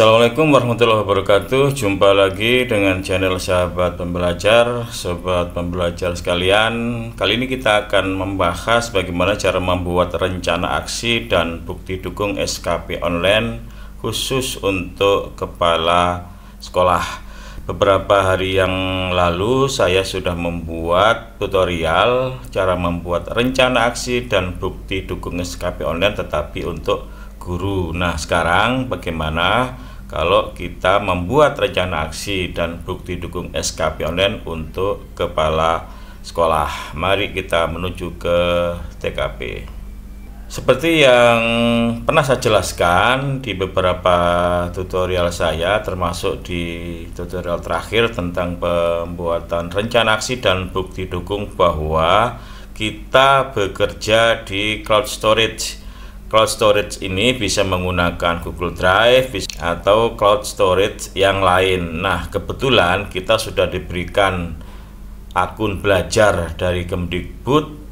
Assalamualaikum warahmatullahi wabarakatuh Jumpa lagi dengan channel sahabat pembelajar Sobat pembelajar sekalian Kali ini kita akan membahas bagaimana cara membuat rencana aksi dan bukti dukung SKP online Khusus untuk kepala sekolah Beberapa hari yang lalu saya sudah membuat tutorial Cara membuat rencana aksi dan bukti dukung SKP online Tetapi untuk guru. Nah, sekarang bagaimana kalau kita membuat rencana aksi dan bukti dukung SKP online untuk kepala sekolah. Mari kita menuju ke TKP. Seperti yang pernah saya jelaskan di beberapa tutorial saya termasuk di tutorial terakhir tentang pembuatan rencana aksi dan bukti dukung bahwa kita bekerja di cloud storage cloud storage ini bisa menggunakan Google Drive atau cloud storage yang lain. Nah, kebetulan kita sudah diberikan akun belajar dari Kemdikbud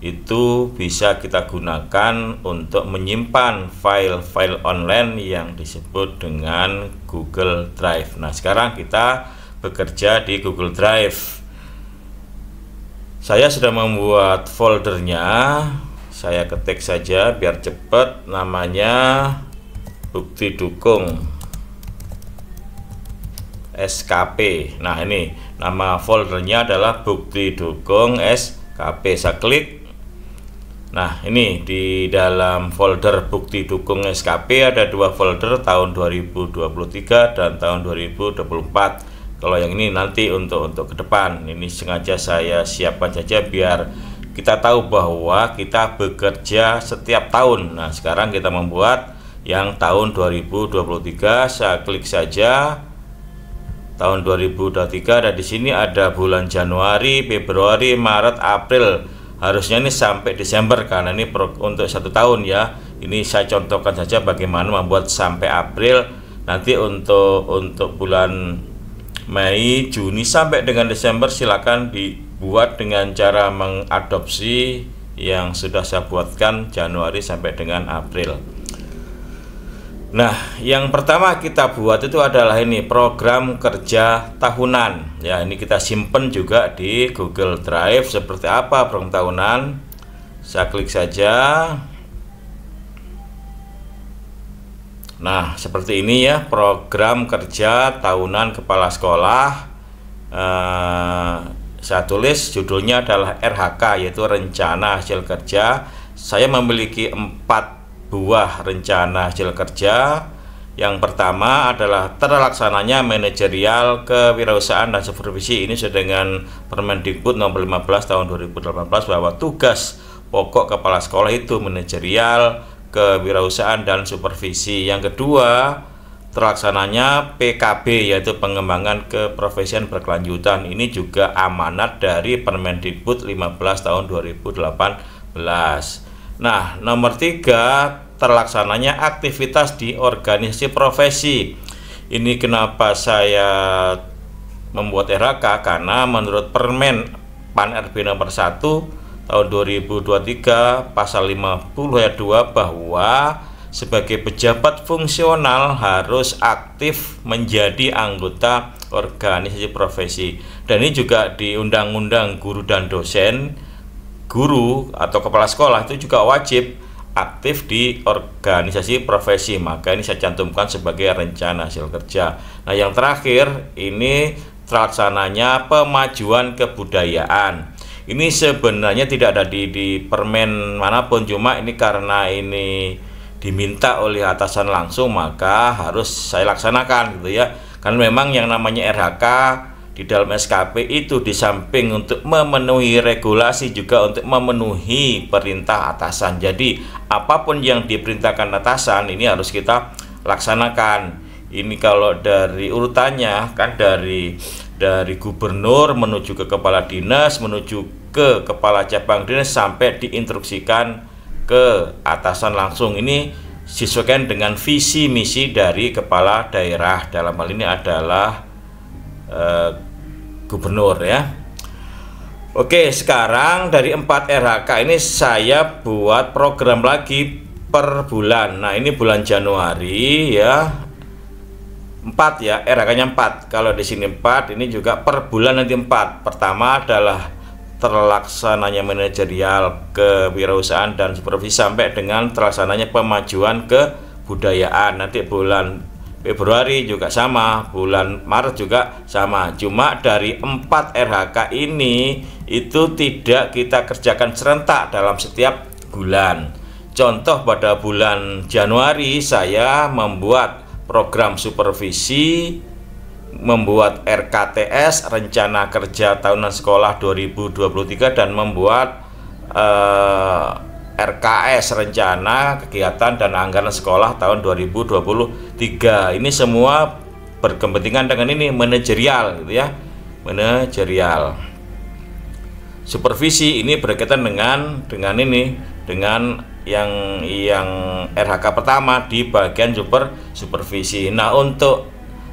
itu bisa kita gunakan untuk menyimpan file-file online yang disebut dengan Google Drive. Nah, sekarang kita bekerja di Google Drive. Saya sudah membuat foldernya saya ketik saja biar cepat namanya bukti dukung SKP nah ini nama foldernya adalah bukti dukung SKP saya klik nah ini di dalam folder bukti dukung SKP ada dua folder tahun 2023 dan tahun 2024 kalau yang ini nanti untuk untuk ke depan ini sengaja saya siapkan saja biar kita tahu bahwa kita bekerja setiap tahun. Nah, sekarang kita membuat yang tahun 2023 saya klik saja tahun 2023 dan di sini ada bulan Januari, Februari, Maret, April. Harusnya ini sampai Desember karena ini untuk satu tahun ya. Ini saya contohkan saja bagaimana membuat sampai April. Nanti untuk untuk bulan Mei, Juni sampai dengan Desember silakan di buat dengan cara mengadopsi yang sudah saya buatkan Januari sampai dengan April Nah, yang pertama kita buat itu adalah ini program kerja tahunan. Ya, ini kita simpen juga di Google Drive seperti apa program tahunan. Saya klik saja. Nah, seperti ini ya program kerja tahunan kepala sekolah eh, saya tulis judulnya adalah RHK yaitu rencana hasil kerja. Saya memiliki empat buah rencana hasil kerja. Yang pertama adalah terlaksananya manajerial kewirausahaan dan supervisi ini sesuai dengan Permendikbud nomor 15 tahun 2018 bahwa tugas pokok kepala sekolah itu manajerial kewirausahaan dan supervisi. Yang kedua, terlaksananya PKB yaitu pengembangan keprofesian berkelanjutan ini juga amanat dari Permendikbud 15 tahun 2018. Nah, nomor tiga terlaksananya aktivitas di organisasi profesi. Ini kenapa saya membuat RHK karena menurut Permen Pan RB nomor 1 tahun 2023 pasal 50 ayat 2 bahwa sebagai pejabat fungsional harus aktif menjadi anggota organisasi profesi dan ini juga di undang-undang guru dan dosen guru atau kepala sekolah itu juga wajib aktif di organisasi profesi maka ini saya cantumkan sebagai rencana hasil kerja nah yang terakhir ini terlaksananya pemajuan kebudayaan ini sebenarnya tidak ada di, di permen manapun cuma ini karena ini diminta oleh atasan langsung maka harus saya laksanakan gitu ya kan memang yang namanya RHK di dalam SKP itu di samping untuk memenuhi regulasi juga untuk memenuhi perintah atasan. Jadi apapun yang diperintahkan atasan ini harus kita laksanakan. Ini kalau dari urutannya kan dari dari gubernur menuju ke kepala dinas menuju ke kepala cabang dinas sampai diinstruksikan ke atasan langsung ini sesuaikan dengan visi misi dari kepala daerah dalam hal ini adalah uh, gubernur ya Oke sekarang dari 4 RHK ini saya buat program lagi per bulan Nah ini bulan Januari ya 4 ya RHK nya 4 kalau di sini 4 ini juga per bulan nanti 4 pertama adalah terlaksananya manajerial kewirausahaan dan supervisi sampai dengan terlaksananya pemajuan kebudayaan nanti bulan Februari juga sama bulan Maret juga sama cuma dari empat RHK ini itu tidak kita kerjakan serentak dalam setiap bulan contoh pada bulan Januari saya membuat program supervisi membuat RKTS rencana kerja tahunan sekolah 2023 dan membuat eh, RKS rencana kegiatan dan anggaran sekolah tahun 2023 ini semua berkepentingan dengan ini manajerial gitu ya manajerial supervisi ini berkaitan dengan dengan ini dengan yang yang RHK pertama di bagian super supervisi. Nah, untuk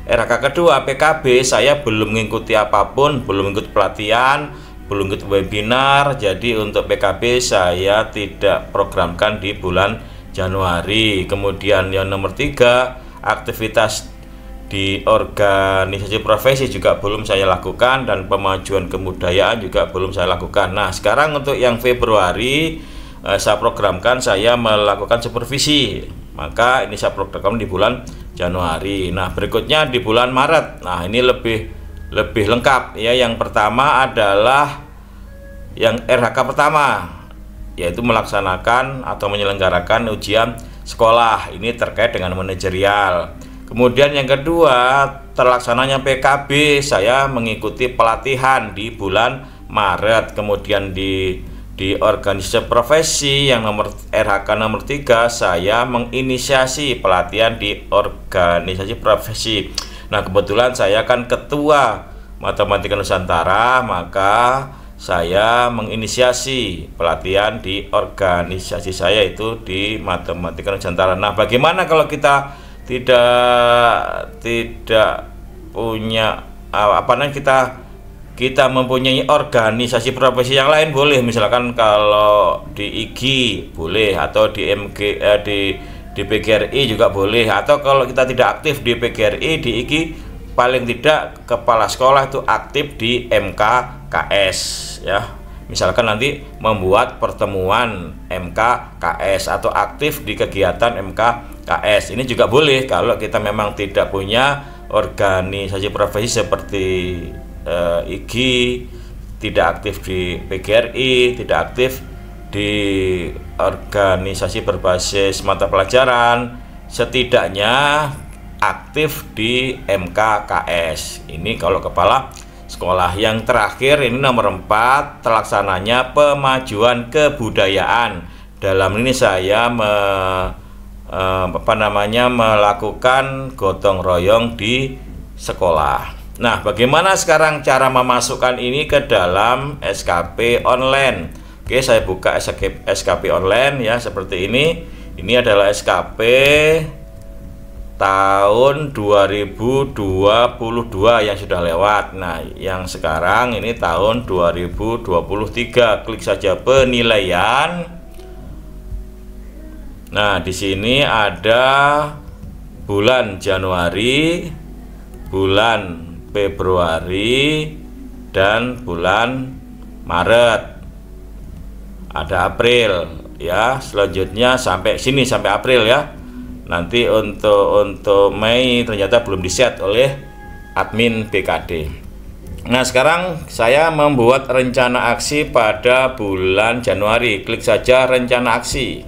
RHK kedua PKB saya belum mengikuti apapun belum ikut pelatihan belum ikut webinar jadi untuk PKB saya tidak programkan di bulan Januari kemudian yang nomor tiga aktivitas di organisasi profesi juga belum saya lakukan dan pemajuan kebudayaan juga belum saya lakukan. Nah, sekarang untuk yang Februari eh, saya programkan saya melakukan supervisi. Maka ini saya programkan di bulan Januari. Nah, berikutnya di bulan Maret. Nah, ini lebih lebih lengkap ya. Yang pertama adalah yang RHK pertama yaitu melaksanakan atau menyelenggarakan ujian sekolah. Ini terkait dengan manajerial. Kemudian yang kedua, terlaksananya PKB saya mengikuti pelatihan di bulan Maret. Kemudian di di organisasi profesi yang nomor RHK nomor 3 saya menginisiasi pelatihan di organisasi profesi. Nah, kebetulan saya kan ketua Matematika Nusantara, maka saya menginisiasi pelatihan di organisasi saya itu di Matematika Nusantara. Nah, bagaimana kalau kita tidak tidak punya apa namanya kita kita mempunyai organisasi profesi yang lain boleh misalkan kalau di IG boleh atau di MG eh, di di PGRI juga boleh atau kalau kita tidak aktif di PGRI di IG paling tidak kepala sekolah itu aktif di MKKS ya misalkan nanti membuat pertemuan MKKS atau aktif di kegiatan MKKS ini juga boleh kalau kita memang tidak punya organisasi profesi seperti eh, IG tidak aktif di PGRI tidak aktif di organisasi berbasis mata pelajaran setidaknya aktif di MKKS ini kalau kepala sekolah yang terakhir ini nomor 4 terlaksananya pemajuan kebudayaan dalam ini saya me, eh, apa namanya melakukan gotong royong di sekolah Nah, bagaimana sekarang cara memasukkan ini ke dalam SKP online? Oke, saya buka SKP, SKP online ya seperti ini. Ini adalah SKP tahun 2022 yang sudah lewat. Nah, yang sekarang ini tahun 2023. Klik saja penilaian. Nah, di sini ada bulan Januari, bulan Februari dan bulan Maret. Ada April ya. Selanjutnya sampai sini sampai April ya. Nanti untuk untuk Mei ternyata belum diset oleh admin BKD. Nah, sekarang saya membuat rencana aksi pada bulan Januari. Klik saja rencana aksi.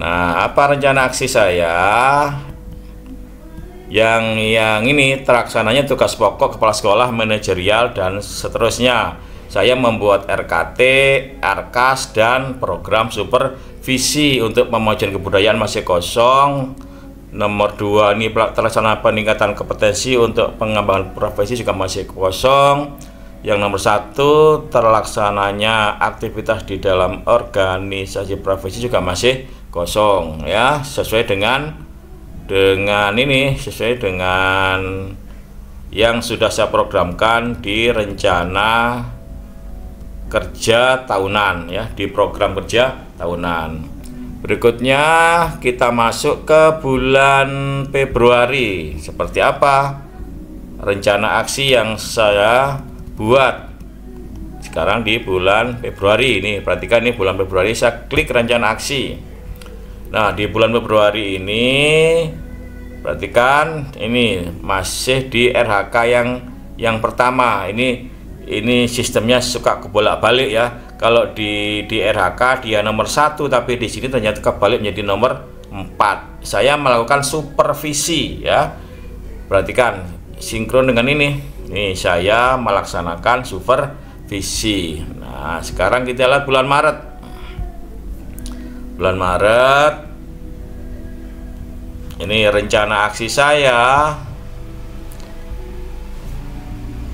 Nah, apa rencana aksi saya? yang yang ini terlaksananya tugas pokok kepala sekolah manajerial dan seterusnya saya membuat RKT, RKAS dan program supervisi untuk pemajuan kebudayaan masih kosong nomor dua ini terlaksana peningkatan kompetensi untuk pengembangan profesi juga masih kosong yang nomor satu terlaksananya aktivitas di dalam organisasi profesi juga masih kosong ya sesuai dengan dengan ini sesuai dengan yang sudah saya programkan di rencana kerja tahunan ya di program kerja tahunan berikutnya kita masuk ke bulan Februari seperti apa rencana aksi yang saya buat sekarang di bulan Februari ini perhatikan ini bulan Februari saya klik rencana aksi Nah, di bulan Februari ini perhatikan ini masih di RHK yang yang pertama. Ini ini sistemnya suka kebolak-balik ya. Kalau di di RHK dia nomor satu tapi di sini ternyata kebalik menjadi nomor 4. Saya melakukan supervisi ya. Perhatikan sinkron dengan ini. Nih saya melaksanakan supervisi. Nah, sekarang kita lihat bulan Maret bulan Maret ini rencana aksi saya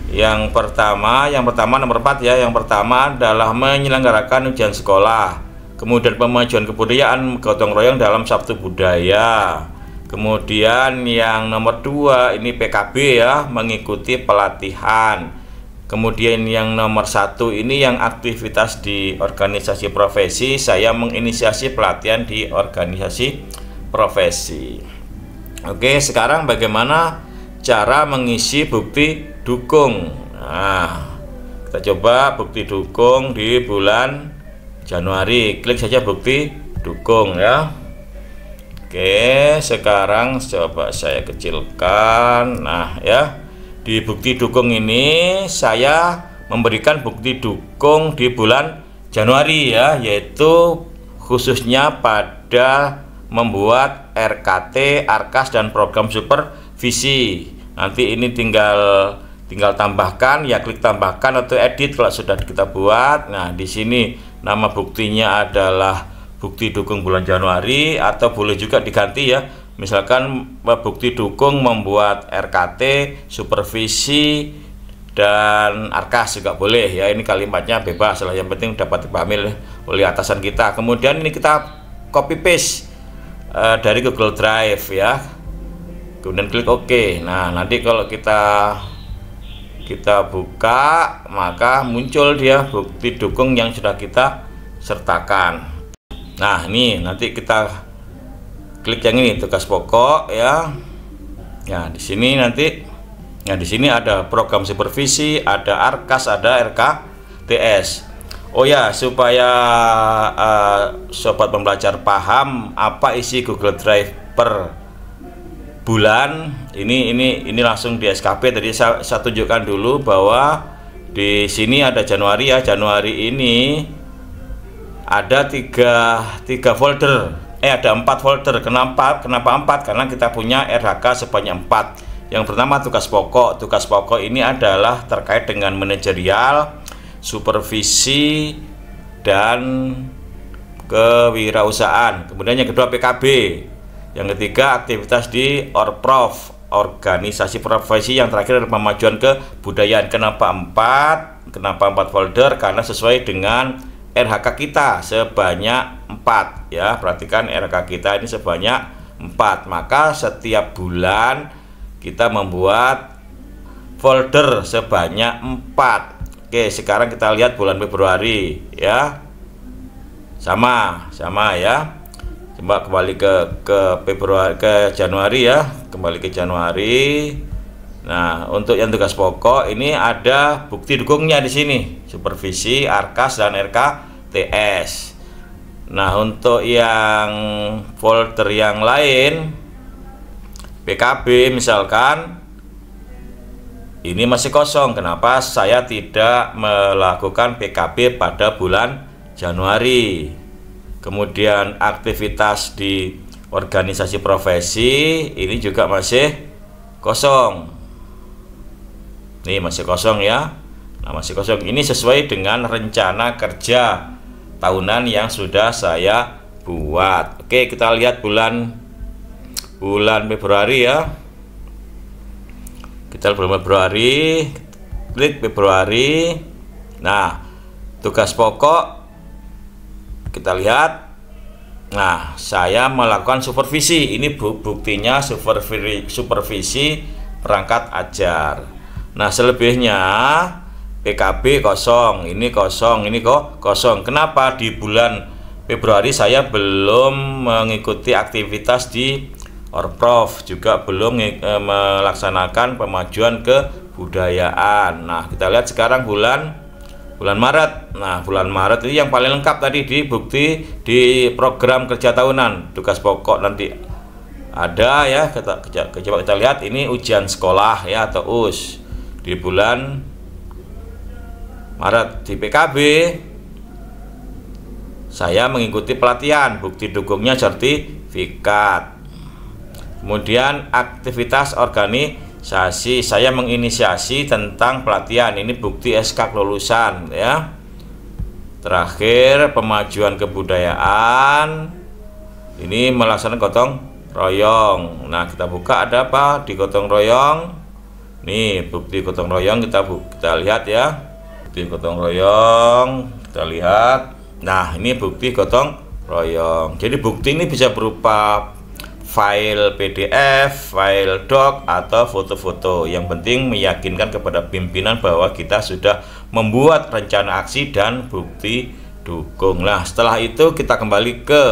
yang pertama yang pertama nomor 4 ya yang pertama adalah menyelenggarakan ujian sekolah kemudian pemajuan kebudayaan gotong royong dalam Sabtu budaya kemudian yang nomor dua ini PKB ya mengikuti pelatihan Kemudian yang nomor satu ini yang aktivitas di organisasi profesi, saya menginisiasi pelatihan di organisasi profesi. Oke, sekarang bagaimana cara mengisi bukti dukung? Nah, kita coba bukti dukung di bulan Januari. Klik saja bukti dukung ya. Oke, sekarang coba saya kecilkan. Nah, ya di bukti dukung ini saya memberikan bukti dukung di bulan Januari ya yaitu khususnya pada membuat RKT, Arkas dan program supervisi. Nanti ini tinggal tinggal tambahkan ya klik tambahkan atau edit kalau sudah kita buat. Nah, di sini nama buktinya adalah bukti dukung bulan Januari atau boleh juga diganti ya misalkan bukti dukung membuat RKT, supervisi dan arkas juga boleh ya ini kalimatnya bebas lah yang penting dapat dipahami oleh atasan kita kemudian ini kita copy paste uh, dari Google Drive ya kemudian klik OK nah nanti kalau kita kita buka maka muncul dia bukti dukung yang sudah kita sertakan nah ini nanti kita klik yang ini tugas pokok ya ya di sini nanti ya di sini ada program supervisi ada arkas ada rkts oh ya supaya uh, sobat pembelajar paham apa isi Google Drive per bulan ini ini ini langsung di SKP tadi saya, saya tunjukkan dulu bahwa di sini ada Januari ya Januari ini ada tiga, tiga folder eh ada empat folder kenapa kenapa empat karena kita punya RHK sebanyak empat yang pertama tugas pokok tugas pokok ini adalah terkait dengan manajerial supervisi dan kewirausahaan kemudian yang kedua PKB yang ketiga aktivitas di orprov organisasi profesi yang terakhir adalah pemajuan kebudayaan kenapa empat kenapa empat folder karena sesuai dengan RHK kita sebanyak 4 ya. Perhatikan RHK kita ini sebanyak 4. Maka setiap bulan kita membuat folder sebanyak 4. Oke, sekarang kita lihat bulan Februari ya. Sama, sama ya. Coba kembali ke ke Februari ke Januari ya. Kembali ke Januari. Nah, untuk yang tugas pokok ini ada bukti dukungnya di sini, supervisi, arkas dan RKTS. Nah, untuk yang folder yang lain PKB misalkan ini masih kosong. Kenapa saya tidak melakukan PKB pada bulan Januari? Kemudian aktivitas di organisasi profesi ini juga masih kosong ini masih kosong ya. Nah, masih kosong. Ini sesuai dengan rencana kerja tahunan yang sudah saya buat. Oke, kita lihat bulan bulan Februari ya. Kita bulan Februari, klik Februari. Nah, tugas pokok kita lihat. Nah, saya melakukan supervisi. Ini buktinya supervisi supervisi perangkat ajar. Nah, selebihnya PKB kosong, ini kosong, ini kok kosong. Kenapa di bulan Februari saya belum mengikuti aktivitas di Orprov juga belum eh, melaksanakan pemajuan kebudayaan. Nah, kita lihat sekarang bulan bulan Maret. Nah, bulan Maret ini yang paling lengkap tadi di bukti di program kerja tahunan, tugas pokok nanti ada ya kita coba kita lihat ini ujian sekolah ya atau US di bulan Maret di PKB saya mengikuti pelatihan bukti dukungnya sertifikat kemudian aktivitas organisasi saya menginisiasi tentang pelatihan ini bukti SK kelulusan ya terakhir pemajuan kebudayaan ini melaksanakan gotong royong nah kita buka ada apa di gotong royong Nih bukti gotong royong kita kita lihat ya. Bukti gotong royong kita lihat. Nah ini bukti gotong royong. Jadi bukti ini bisa berupa file PDF, file doc atau foto-foto. Yang penting meyakinkan kepada pimpinan bahwa kita sudah membuat rencana aksi dan bukti dukung. Nah setelah itu kita kembali ke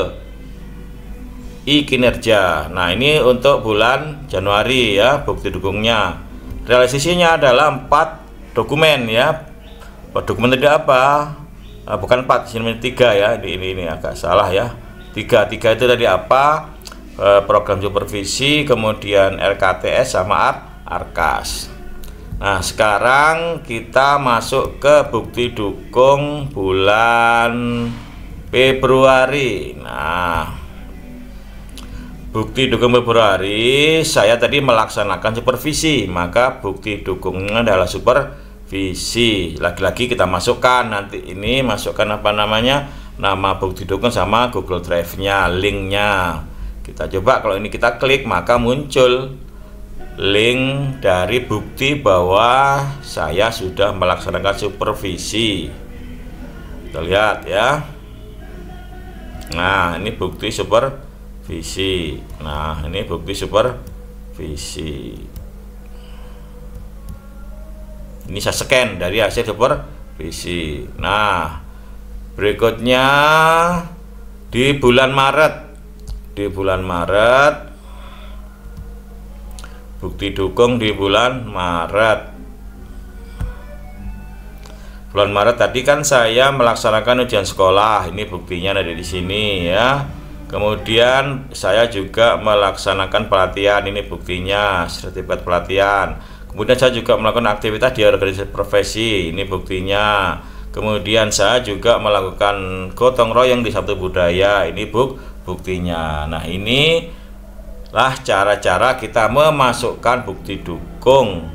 i kinerja. Nah ini untuk bulan Januari ya bukti dukungnya realisasinya adalah empat dokumen ya dokumen tidak apa ah, bukan empat sini tiga ya ini, ini ini agak salah ya tiga tiga itu tadi apa eh, program supervisi kemudian RKTS sama Arkas Nah, sekarang kita masuk ke bukti dukung bulan Februari. Nah, Bukti dukung Februari saya tadi melaksanakan supervisi, maka bukti dukungnya adalah supervisi. Lagi-lagi kita masukkan nanti ini masukkan apa namanya? nama bukti dukung sama Google Drive-nya, linknya. Kita coba kalau ini kita klik maka muncul link dari bukti bahwa saya sudah melaksanakan supervisi kita lihat ya nah ini bukti supervisi visi nah ini bukti super visi. ini saya scan dari hasil super visi. nah berikutnya di bulan Maret di bulan Maret bukti dukung di bulan Maret bulan Maret tadi kan saya melaksanakan ujian sekolah ini buktinya ada di sini ya Kemudian saya juga melaksanakan pelatihan ini buktinya sertifikat pelatihan. Kemudian saya juga melakukan aktivitas di organisasi profesi ini buktinya. Kemudian saya juga melakukan gotong royong di satu Budaya ini buk buktinya. Nah ini lah cara-cara kita memasukkan bukti dukung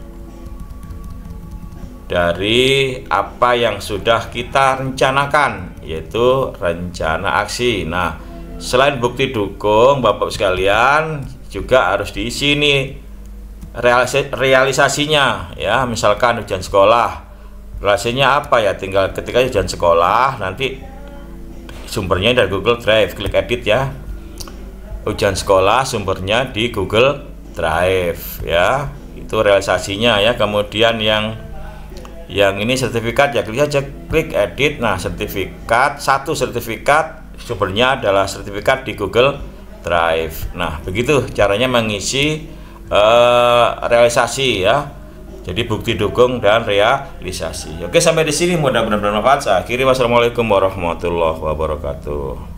dari apa yang sudah kita rencanakan yaitu rencana aksi. Nah, selain bukti dukung Bapak sekalian juga harus diisi nih realisasi, realisasinya ya misalkan ujian sekolah rasanya apa ya tinggal ketika ujian sekolah nanti sumbernya dari Google Drive klik edit ya ujian sekolah sumbernya di Google Drive ya itu realisasinya ya kemudian yang yang ini sertifikat ya klik aja klik edit nah sertifikat satu sertifikat sumbernya adalah sertifikat di Google Drive. Nah, begitu caranya mengisi uh, realisasi ya. Jadi bukti dukung dan realisasi. Oke, sampai di sini mudah-mudahan bermanfaat. Saya akhiri wassalamualaikum warahmatullahi wabarakatuh.